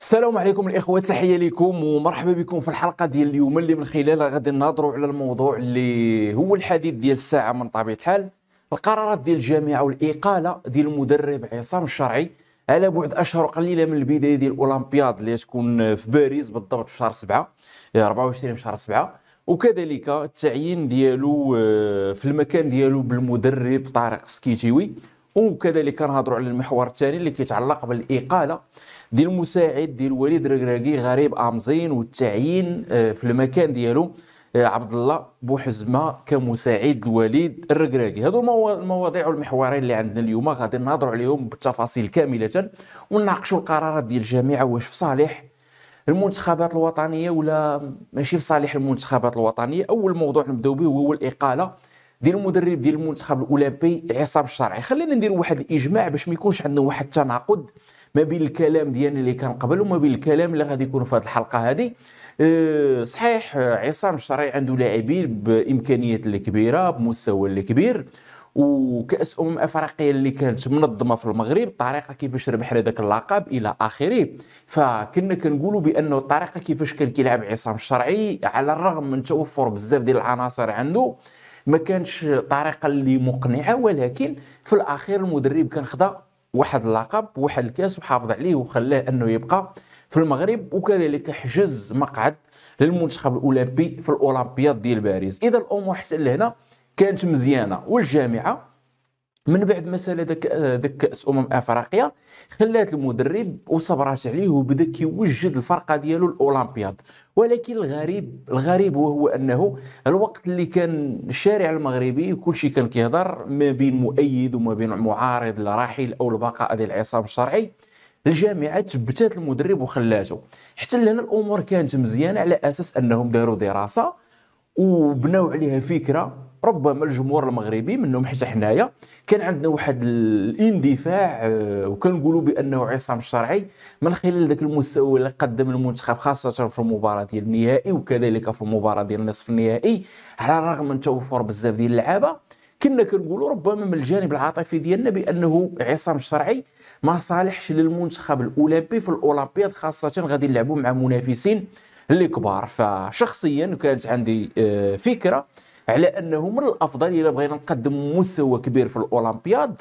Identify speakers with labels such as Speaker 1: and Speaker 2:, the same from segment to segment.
Speaker 1: السلام عليكم الاخوه تحيه لكم ومرحبا بكم في الحلقه ديال اليوم اللي من خلالها غادي نهضروا على الموضوع اللي هو الحديث ديال الساعه من طبيعه الحال القرارات ديال الجامعه والاقاله ديال المدرب عصام الشرعي على بعد اشهر قليله من البدايه ديال الاولمبياد اللي تكون في باريس بالضبط في شهر 7 24 آه، في شهر 7 وكذلك التعيين ديالو آه، في المكان ديالو بالمدرب طارق سكيتيوي وكذلك نهضروا على المحور الثاني اللي كيتعلق بالاقاله ديال المساعد ديال وليد ركراكي غريب امزين والتعيين آه، في المكان ديالو آه، عبد الله بوحزمه كمساعد الوليد الركراكي هادو المواضيع والمحورين اللي عندنا اليوم غادي نهضروا عليهم بالتفاصيل كامله ونناقشوا القرارات ديال الجامعه واش في صالح المنتخبات الوطنيه ولا ماشي في صالح المنتخبات الوطنيه اول موضوع نبداو به هو الاقاله ديال المدرب ديال المنتخب الاولمبي عصام الشرعي خلينا نديروا واحد الاجماع باش ما يكونش عندنا واحد التناقض ما بين الكلام ديالنا اللي كان قبل وما بين الكلام اللي غادي يكون في هذه الحلقه هذه آه، صحيح عصام الشرعي عنده لاعبين بامكانيات اللي كبيره بمستوى اللي كبير وكاس امم افريقيا اللي كانت منظمه في المغرب الطريقه كيفاش ربح ذاك اللقب الى اخره فكنا كنقولوا بانه الطريقه كيفاش كان كيلعب عصام الشرعي على الرغم من توفر بزاف ديال العناصر عنده ما كانش طريقه اللي مقنعه ولكن في الاخير المدرب كان خدا واحد اللقب واحد الكاس وحافظ عليه وخلاه انه يبقى في المغرب وكذلك حجز مقعد للمنتخب الاولمبي في الاولمبياد ديال باريس اذا الامور حتى لهنا كانت مزيانه والجامعه من بعد مساله داك داك كاس امم افريقيا خلات المدرب وصبرات عليه وبدا كيوجد الفرقه ديالو الاولمبياد ولكن الغريب الغريب وهو انه الوقت اللي كان الشارع المغربي كلشي كان كيهضر ما بين مؤيد وما بين معارض لراحل او البقاء ديال العصام الشرعي الجامعه تبتات المدرب وخلاته حتى لان الامور كانت مزيانه على اساس انهم داروا دراسه وبنوا عليها فكره ربما الجمهور المغربي منهم حتى حنايا كان عندنا واحد الاندفاع آه، وكنقولوا بانه عصام الشرعي من خلال ذاك المستوى اللي قدم المنتخب خاصه في المباراه ديال النهائي وكذلك في المباراه ديال النصف النهائي على الرغم من توفر بزاف ديال اللعابه كنا كنقولوا ربما من الجانب العاطفي ديالنا بانه عصام الشرعي ما صالحش للمنتخب الاولمبي في الاولمبياد خاصه غادي نلعبوا مع منافسين اللي كبار فشخصيا كانت عندي آه، فكره على انه من الافضل الا بغينا نقدم مستوى كبير في الاولمبياد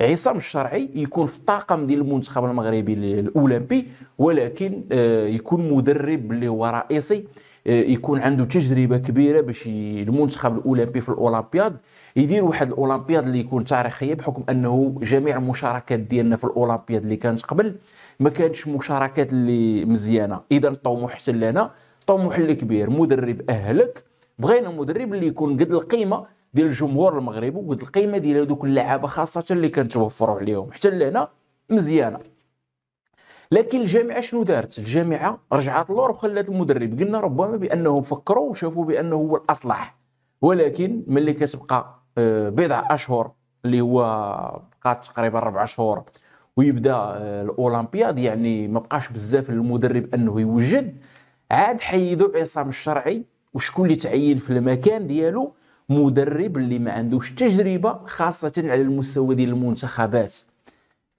Speaker 1: عصام الشرعي يكون في الطاقم ديال المنتخب المغربي الاولمبي ولكن آه، يكون مدرب اللي هو رئيسي آه، يكون عنده تجربه كبيره باش المنتخب الاولمبي في الاولمبياد يدير واحد الاولمبياد اللي يكون تاريخيه بحكم انه جميع المشاركات ديالنا في الاولمبياد اللي كانت قبل ما كانتش مشاركات اللي مزيانه اذا الطموح حتى لنا طموح اللي كبير مدرب اهلك بغينا المدرب اللي يكون قد القيمه ديال الجمهور المغربي وقد القيمه ديال هذوك اللعابه خاصه اللي كنتوفروا عليهم حتى لهنا مزيانه لكن الجامعه شنو دارت الجامعه رجعت لور وخلات المدرب قلنا ربما بانهم فكروا وشافوا بانه هو الاصلح ولكن ملي كتبقى آه، بضع اشهر اللي هو بقات تقريبا ربع شهور ويبدا آه، الاولمبياد يعني ما بقاش بزاف للمدرب انه يوجد عاد حيدوا عصام الشرعي وشكون اللي تعين في المكان ديالو مدرب اللي ما عندوش تجربه خاصه على المستوى ديال المنتخبات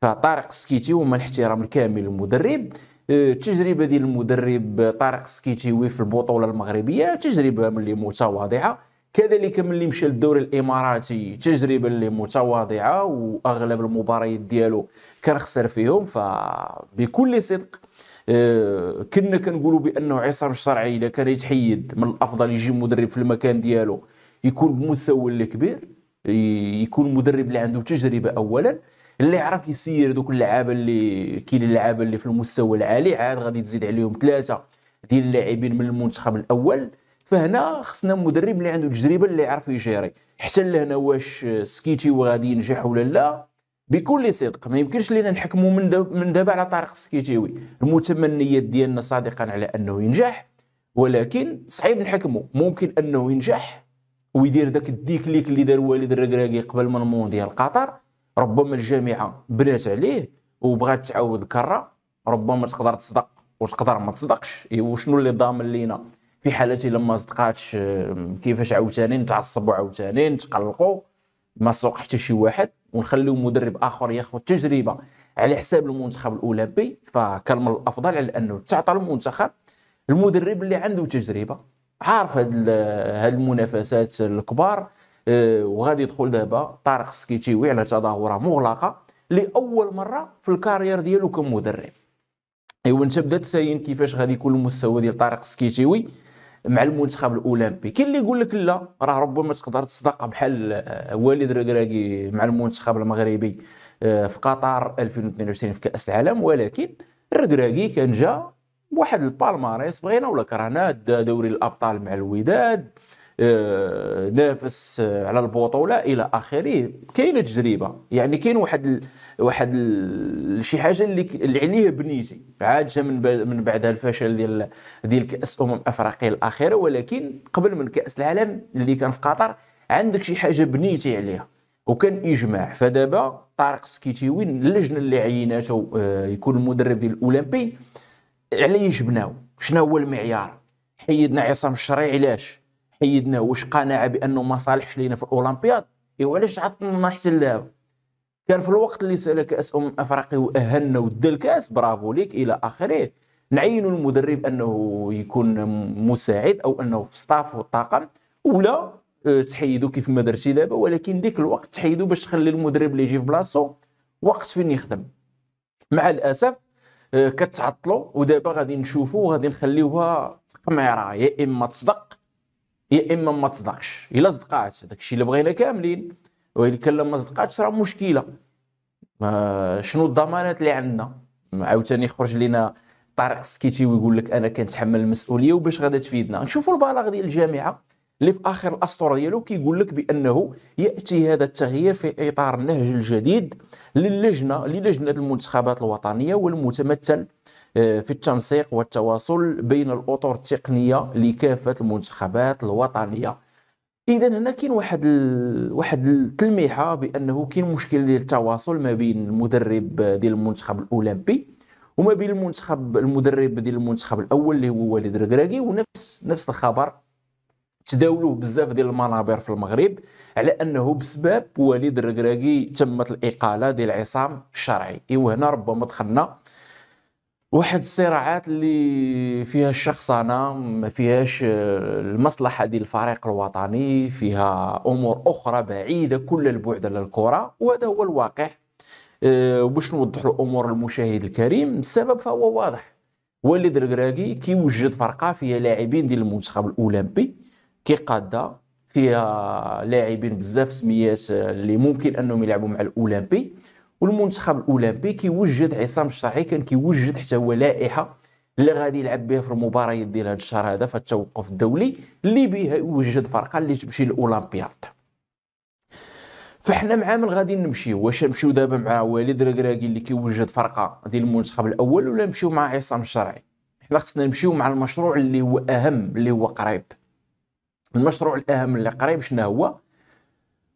Speaker 1: فطارق السكيتي وما الاحترام الكامل للمدرب التجربه آه، ديال المدرب طارق وي في البطوله المغربيه تجربه ملي متواضعه كذلك ملي مشى للدوري الاماراتي تجربه اللي متواضعه واغلب المباريات ديالو كان خسر فيهم فبكل صدق آه، كنا كنقولوا بانه عصام الشرعي اذا كان يتحيد من الافضل يجي مدرب في المكان ديالو يكون بمستوى اللي كبير يكون مدرب اللي عنده تجربه اولا اللي يعرف يسير دوك اللعابه اللي كاين اللعابه اللي في المستوى العالي عاد غادي تزيد عليهم ثلاثه ديال اللاعبين من المنتخب الاول فهنا خصنا مدرب اللي عنده تجربه اللي يعرف يجيري حتى لهنا واش سكيتي وغادي ينجح ولا لا بكل صدق ما يمكنش لينا نحكموا من دابا من دابا على طارق السكيتيوي المتمنيات ديالنا صادقا على انه ينجح ولكن صعيب نحكموا ممكن انه ينجح ويدير داك الديكليك اللي دار والد الركراكي قبل من مونديال قطر ربما الجامعه بنات عليه وبغات تعاود الكره ربما تقدر تصدق وتقدر ما تصدقش إيه، وشنو اللي ضامن لينا في حالة لما صدقاتش كيفاش عاوتاني نتعصبوا عاوتاني نتقلقوا ما سوق حتى شي واحد ونخليو مدرب اخر ياخذ تجربه على حساب المنتخب الاولمبي فكان من الافضل على انه تعطى المنتخب المدرب اللي عنده تجربه عارف هاد المنافسات الكبار آه، وغادي يدخل دابا طارق سكيتيوي على تظاهره مغلقه لاول مره في الكارير ديالو كمدرب ايوا انت بدات تساين كيفاش غادي يكون المستوى ديال طارق سكيتيوي مع المنتخب الاولمبي كاين اللي يقول لك لا راه ربما تقدر تصدق بحال آه، والد ركراكي مع المنتخب المغربي آه، في قطر 2022 في كاس العالم ولكن ركراكي كان جا بواحد البالماريس بغينا ولا كرهنا دا دوري الابطال مع الوداد آه، نافس آه، على البطوله الى اخره كاينه تجربه يعني كاين واحد واحد شي حاجه اللي اللي عليه بنيتي عاد من من بعدها الفشل ديال ديال كاس امم افريقيا الاخيره ولكن قبل من كاس العالم اللي كان في قطر عندك شي حاجه بنيتي عليها وكان اجماع فدابا طارق سكيتيوي اللجنه اللي عيناته آه، يكون المدرب ديال الاولمبي علاش جبناه شنو هو المعيار حيدنا عصام الشرعي علاش حيدنا واش قناعه بانه ما صالحش لينا في الاولمبياد ايوا علاش عطلنا احسن لاعب كان في الوقت اللي سال كاس امم افريقيا واهلنا ودا الكاس برافو ليك الى اخره نعين المدرب انه يكون مساعد او انه في ستاف والطاقم ولا آه، تحيدوا كيف ما درتي دابا ولكن ديك الوقت تحيدوا باش تخلي المدرب اللي يجي في بلاصتو وقت فين يخدم مع الاسف آه، كتعطلوا ودابا غادي نشوفوا غادي نخليوها قميره يا اما تصدق يا اما ما تصدقش الا صدقات داك الشيء اللي بغينا كاملين وإلا كان ما صدقاتش راه مشكله ما شنو الضمانات اللي عندنا عاوتاني يخرج لنا طارق سكيتي ويقول لك انا كنتحمل المسؤوليه وباش غادي تفيدنا نشوفوا البلاغ ديال الجامعه اللي في اخر الاسطوره ديالو كيقول لك بانه ياتي هذا التغيير في اطار النهج الجديد للجنه للجنه المنتخبات الوطنيه والمتمثل آه، في التنسيق والتواصل بين الاطر التقنيه لكافه المنتخبات الوطنيه اذا هنا كاين واحد ال... واحد التلميحه بانه كاين مشكل ديال التواصل ما بين المدرب ديال المنتخب الاولمبي وما بين المنتخب المدرب ديال المنتخب الاول اللي هو وليد ركراكي ونفس نفس الخبر تداولوه بزاف ديال المنابر في المغرب على انه بسبب وليد الركراكي تمت الاقاله ديال عصام الشرعي ايوا هنا ربما دخلنا واحد الصراعات اللي فيها الشخصنه ما فيهاش آه، المصلحه ديال الفريق الوطني فيها امور اخرى بعيده كل البعد على الكره وهذا هو الواقع آه، وباش نوضح الامور للمشاهد الكريم السبب فهو واضح وليد الكراكي كيوجد فرقه فيها لاعبين ديال المنتخب الاولمبي كي فيها لاعبين بزاف سميات آه، اللي ممكن انهم يلعبوا مع الاولمبي والمنتخب الاولمبي كيوجد عصام الشرعي كان كيوجد حتى هو لائحه اللي غادي يلعب بها في المباريات ديال هذا الشهر هذا في التوقف الدولي اللي بها يوجد فرقه اللي تمشي للاولمبياد فحنا مع من غادي نمشيو واش نمشيو دابا مع وليد ركراكي اللي كيوجد فرقه ديال المنتخب الاول ولا نمشيو مع عصام الشرعي حنا خصنا نمشيو مع المشروع اللي هو اهم اللي هو قريب المشروع الاهم اللي قريب شنو هو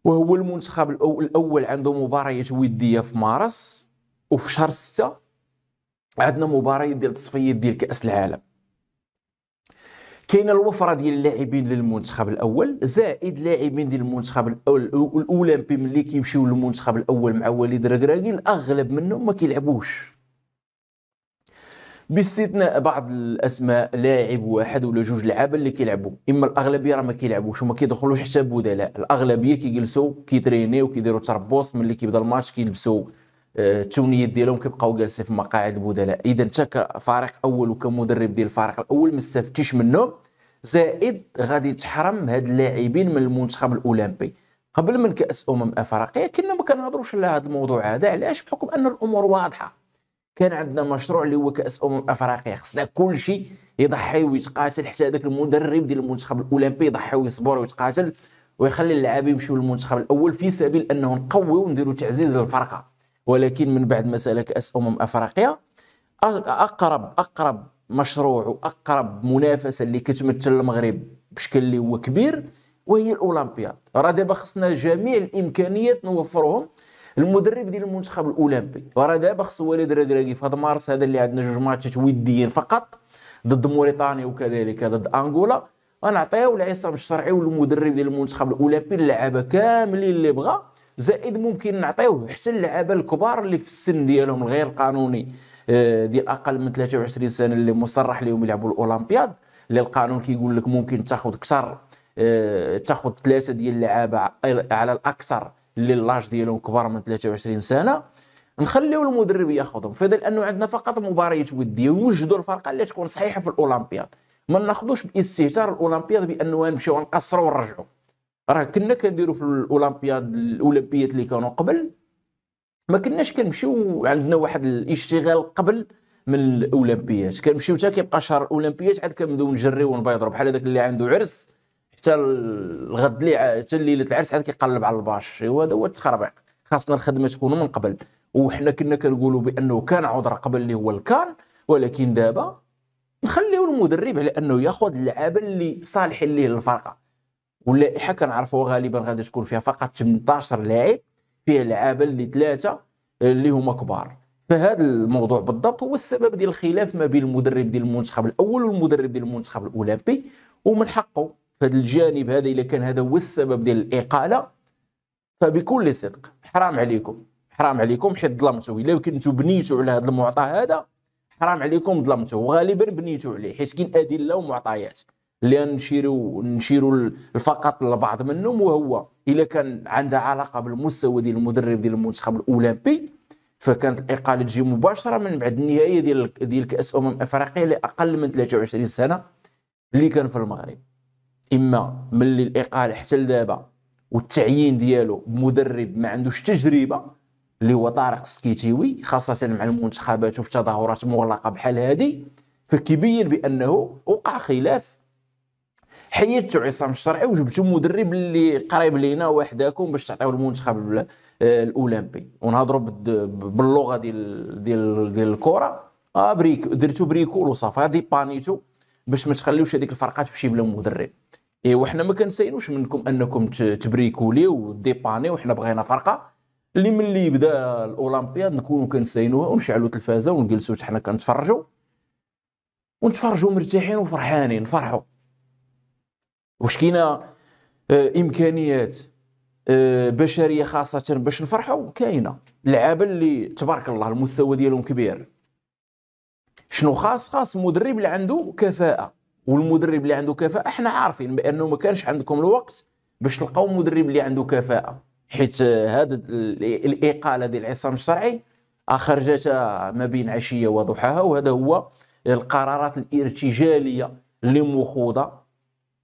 Speaker 1: وهو المنتخب الاول عنده مباريات وديه في مارس وفي شهر 6 عندنا مباريات ديال التصفيات ديال كاس العالم كاين الوفره ديال اللاعبين للمنتخب الاول زائد لاعبين ديال المنتخب الاول الاولمبي ملي كيمشيو للمنتخب الاول مع وليد ركراكي الاغلب منهم ما كيلعبوش باستثناء بعض الاسماء لاعب واحد ولا جوج لعابه اللي كيلعبوا اما الاغلبيه راه ما كيلعبوش وما كيدخلوش حتى بدلاء الاغلبيه كيجلسوا كيترينيو كيديروا تربوص اللي كيبدا الماتش كيلبسوا آه، التونيات ديالهم كيبقاو جالسين في مقاعد بدلاء اذا انت كفريق اول وكمدرب ديال الفريق الاول ما استفدتيش منهم زائد غادي تحرم هاد اللاعبين من المنتخب الاولمبي قبل من كاس امم افريقيا كنا ما كنهضروش على هذا الموضوع هذا علاش بحكم ان الامور واضحه كان عندنا مشروع اللي هو كاس امم افريقيا خصنا كل شيء يضحي ويتقاتل حتى هذاك المدرب ديال المنتخب الاولمبي يضحي ويصبر ويتقاتل ويخلي اللعابه يمشيو للمنتخب الاول في سبيل انه نقويو ونديرو تعزيز للفرقه ولكن من بعد مساله كاس امم افريقيا اقرب اقرب مشروع واقرب منافسه اللي كتمثل المغرب بشكل اللي هو كبير وهي الاولمبياد راه دابا خصنا جميع الامكانيات نوفرهم المدرب ديال المنتخب الاولمبي وراه دابا خصو وليد ركراكي في هذا مارس هذا اللي عندنا جوج ماتشات وديين فقط ضد موريتانيا وكذلك ضد انغولا غنعطيو لعصام الشرعي والمدرب ديال المنتخب الاولمبي اللعابه كاملين اللي بغا زائد ممكن نعطيوه حتى اللعابه الكبار اللي في السن ديالهم الغير قانوني آه، ديال اقل من 23 سنه اللي مصرح لهم يلعبوا الاولمبياد اللي القانون كيقول لك ممكن تاخذ اكثر آه، تاخذ ثلاثه ديال اللعابه على الاكثر اللي اللاج ديالهم كبار من 23 سنه نخليو المدرب ياخذهم في هذا لانه عندنا فقط مباريات وديه ونوجدوا الفرقه اللي تكون صحيحه في الاولمبياد ما ناخذوش باستهتار الاولمبياد بانه نمشيو نقصروا ونرجعوا راه كنا كنديروا في الاولمبياد الاولمبيات اللي كانوا قبل ما كناش كنمشيو عندنا واحد الاشتغال قبل من الاولمبيات كنمشيو حتى كيبقى شهر الاولمبيات عاد كنبداو نجريو ونبيضرو بحال هذاك اللي عنده عرس حتى الغد اللي حتى ليله العرس عاد كيقلب على الباش هو هذا هو التخربيق خاصنا الخدمه تكون من قبل وحنا كنا كنقولوا بانه كان عذر قبل اللي هو الكان ولكن دابا نخليو المدرب على انه ياخذ اللعابه اللي صالحين ليه للفرقه واللائحه كنعرفوا غالبا غادي تكون فيها فقط 18 لاعب فيها لعابه اللي ثلاثه آه، اللي هما كبار فهذا الموضوع بالضبط هو السبب ديال الخلاف ما بين المدرب ديال المنتخب الاول والمدرب ديال المنتخب الاولمبي ومن حقه هذا الجانب هذا الا كان هذا هو السبب ديال الاقاله فبكل صدق حرام عليكم حرام عليكم حيت ظلمتوا الا كنتوا بنيتوا على هذا المعطى هذا حرام عليكم ظلمتوا وغالبا بنيتوا عليه حيت كاين ادله ومعطيات اللي نشيروا نشيروا فقط لبعض منهم وهو الا كان عندها علاقه بالمستوى ديال المدرب ديال المنتخب الاولمبي فكانت الاقاله تجي مباشره من بعد النهايه ديال ديال كاس امم افريقيا لاقل من 23 سنه اللي كان في المغرب اما ملي الاقاله حتى لدابا والتعيين ديالو مدرب ما عندوش تجربه اللي هو طارق السكيتيوي خاصه مع المنتخبات وفي تظاهرات مغلقه بحال هذه فكيبين بانه وقع خلاف حيدتوا عصام الشرعي وجبتوا مدرب اللي قريب لينا وحداكم باش تعطيو المنتخب الاولمبي ونهضروا باللغه ديال ديال ديال الكره اه بريك درتو بريكول وصافي هادي بانيتو باش ما تخليوش هذيك الفرقه تمشي بلا مدرب ايوا حنا ما كنساينوش منكم انكم تبريكو لي وديباني وحنا بغينا فرقه اللي ملي بدا الاولمبياد نكونوا كنساينوها ونشعلوا التلفازه ونجلسوا حنا كنتفرجوا ونتفرجوا مرتاحين وفرحانين نفرحوا واش كاينه آه، امكانيات آه، بشريه خاصه باش نفرحوا كاينه اللعابه اللي تبارك الله المستوى ديالهم كبير شنو خاص خاص مدرب اللي عنده كفاءه والمدرب اللي عنده كفاءه احنا عارفين بانه ما كانش عندكم الوقت باش تلقاو مدرب اللي عنده كفاءه حيت هذا الاقاله ديال عصام الشرعي خرجت ما بين عشيه وضحاها وهذا هو القرارات الارتجاليه اللي مخوضه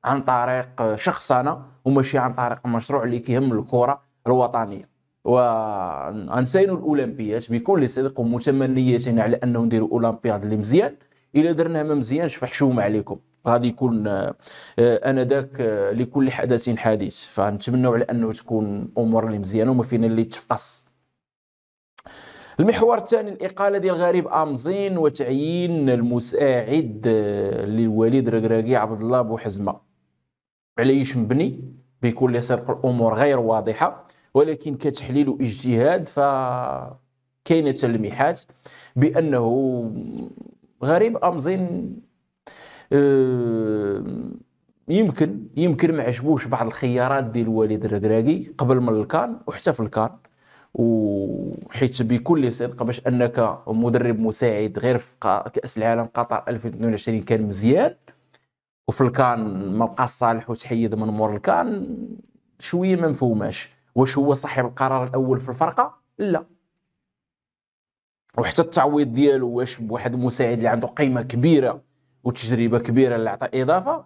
Speaker 1: عن طريق شخصنا وماشي عن طريق مشروع اللي كيهم الكره الوطنيه ونسينوا الاولمبيات بكل صدق ومتمنيتنا على انه نديروا اولمبياد اللي مزيان الا درناها ما مزيانش فحشومه عليكم غادي يكون آه، انذاك آه، لكل حدث حديث فنتمنوا على انه تكون امور اللي مزيانه وما فينا اللي تفقص المحور الثاني الاقاله ديال غريب امزين وتعيين المساعد آه، للوليد ركراكي عبد الله بوحزمه عليش مبني بيكون صدق الامور غير واضحه ولكن كتحليل اجتهاد ف كاينه تلميحات بانه غريب امزين يمكن يمكن ما عجبوش بعض الخيارات ديال الوالد الركراكي قبل من الكان وحتى في الكان وحيت بكل صدق باش انك مدرب مساعد غير في كاس العالم قطر 2022 كان مزيان وفي الكان ما بقى صالح وتحيد من مور الكان شويه ما مفهوماش واش هو صاحب القرار الاول في الفرقه لا وحتى التعويض ديالو واش بواحد المساعد اللي عنده قيمه كبيره وتجربه كبيره اللي عطى اضافه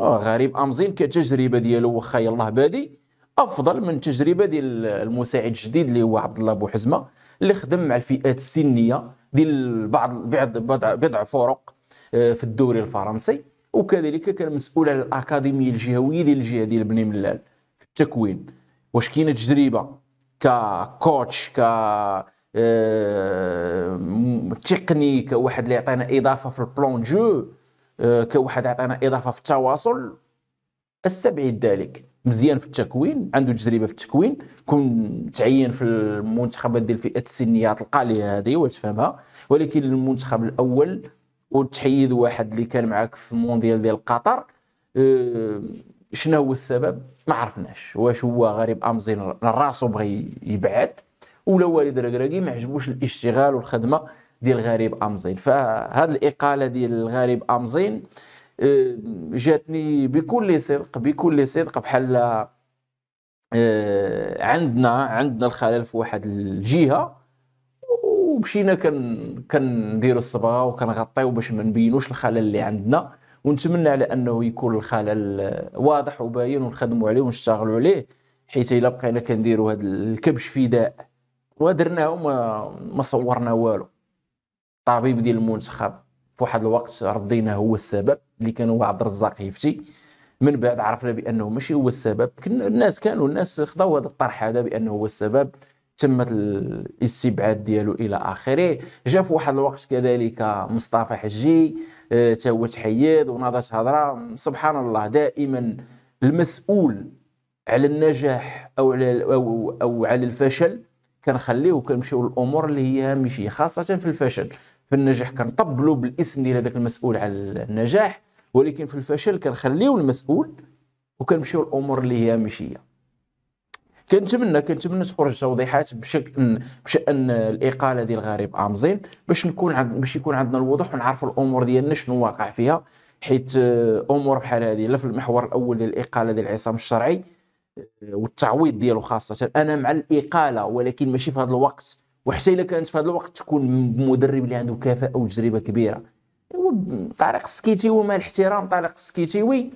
Speaker 1: غريب امزين كتجربه ديالو واخا يلاه بادي افضل من التجربه ديال المساعد الجديد اللي هو عبد الله بو حزمه اللي خدم مع الفئات السنيه ديال بعض بضع, بضع فرق آه، في الدوري الفرنسي وكذلك كان مسؤول على الاكاديميه الجهويه ديال الجهه ديال بني ملال في التكوين واش كاينه تجربه ككوتش ك آه، تقني كواحد اللي عطينا اضافه في البلون جو آه، كواحد عطينا اضافه في التواصل استبعد ذلك مزيان في التكوين عنده تجربه في التكوين كون تعين في المنتخبات ديال الفئات السنيه تلقى لي هذه وتفهمها ولكن المنتخب الاول وتحيد واحد اللي كان معاك في المونديال ديال قطر آه، شنو هو السبب ما عرفناش واش هو غريب امزين راسو بغى يبعد ولا والد ركراكي ما عجبوش الاشتغال والخدمه ديال غريب امزين فهاد الاقاله ديال الغريب امزين آه، جاتني بكل صدق بكل صدق بحال آه، عندنا عندنا الخلل في واحد الجهه ومشينا كن كنديروا الصبغه وكنغطيو باش ما نبينوش الخلل اللي عندنا ونتمنى على انه يكون الخلل آه، واضح وباين ونخدموا عليه ونشتغلوا عليه حيت الا بقينا كنديروا هذا الكبش فداء ودرناه وما ما صورنا والو الطبيب ديال المنتخب في واحد الوقت رضينا هو السبب اللي كان هو عبد الرزاق يفتي من بعد عرفنا بانه ماشي هو السبب كنا الناس كانوا الناس خداو هذا الطرح هذا بانه هو السبب تمت الاستبعاد ديالو الى اخره جا في واحد الوقت كذلك مصطفى حجي آه، تا هو تحيد وناضت هضره سبحان الله دائما المسؤول على النجاح او على او, أو على الفشل كنخليه وكنمشيو للامور اللي هي هامشيه خاصه في الفشل في النجاح كنطبلوا بالاسم ديال هذاك المسؤول على النجاح ولكن في الفشل كنخليو المسؤول وكنمشيو للامور اللي هي هامشيه كنتمنى كنتمنى تخرج توضيحات بشكل بشان الاقاله ديال غريب امزين باش نكون عند باش يكون عندنا الوضوح ونعرف الامور ديالنا شنو واقع فيها حيت آه، امور بحال هذه لا في المحور الاول ديال الاقاله ديال العصام الشرعي والتعويض ديالو خاصه انا مع الاقاله ولكن ماشي في هذا الوقت وحتى الا كانت في هذا الوقت تكون مدرب اللي عنده كفاءه وتجربه كبيره طارق السكيتي ومع الاحترام طارق السكيتيوي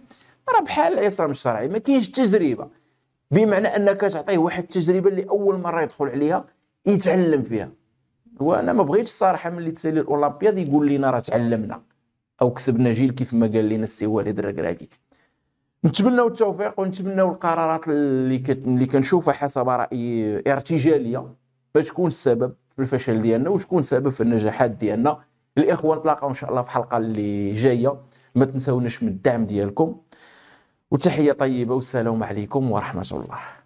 Speaker 1: راه بحال عصام الشرعي ما كاينش تجربه بمعنى انك تعطيه واحد التجربه اللي اول مره يدخل عليها يتعلم فيها وانا ما بغيتش الصراحه ملي تسالي الاولمبياد يقول لنا راه تعلمنا او كسبنا جيل كيف ما قال لنا السي والد الركراكي نتمنوا التوفيق ونتمنوا القرارات اللي كت... اللي كنشوفها حسب رايي ارتجاليه باش تكون السبب في الفشل ديالنا وتكون سبب في النجاحات ديالنا الاخوه نتلاقاو ان شاء الله في حلقه اللي جايه ما تنساوناش من الدعم ديالكم وتحيه طيبه والسلام عليكم ورحمه الله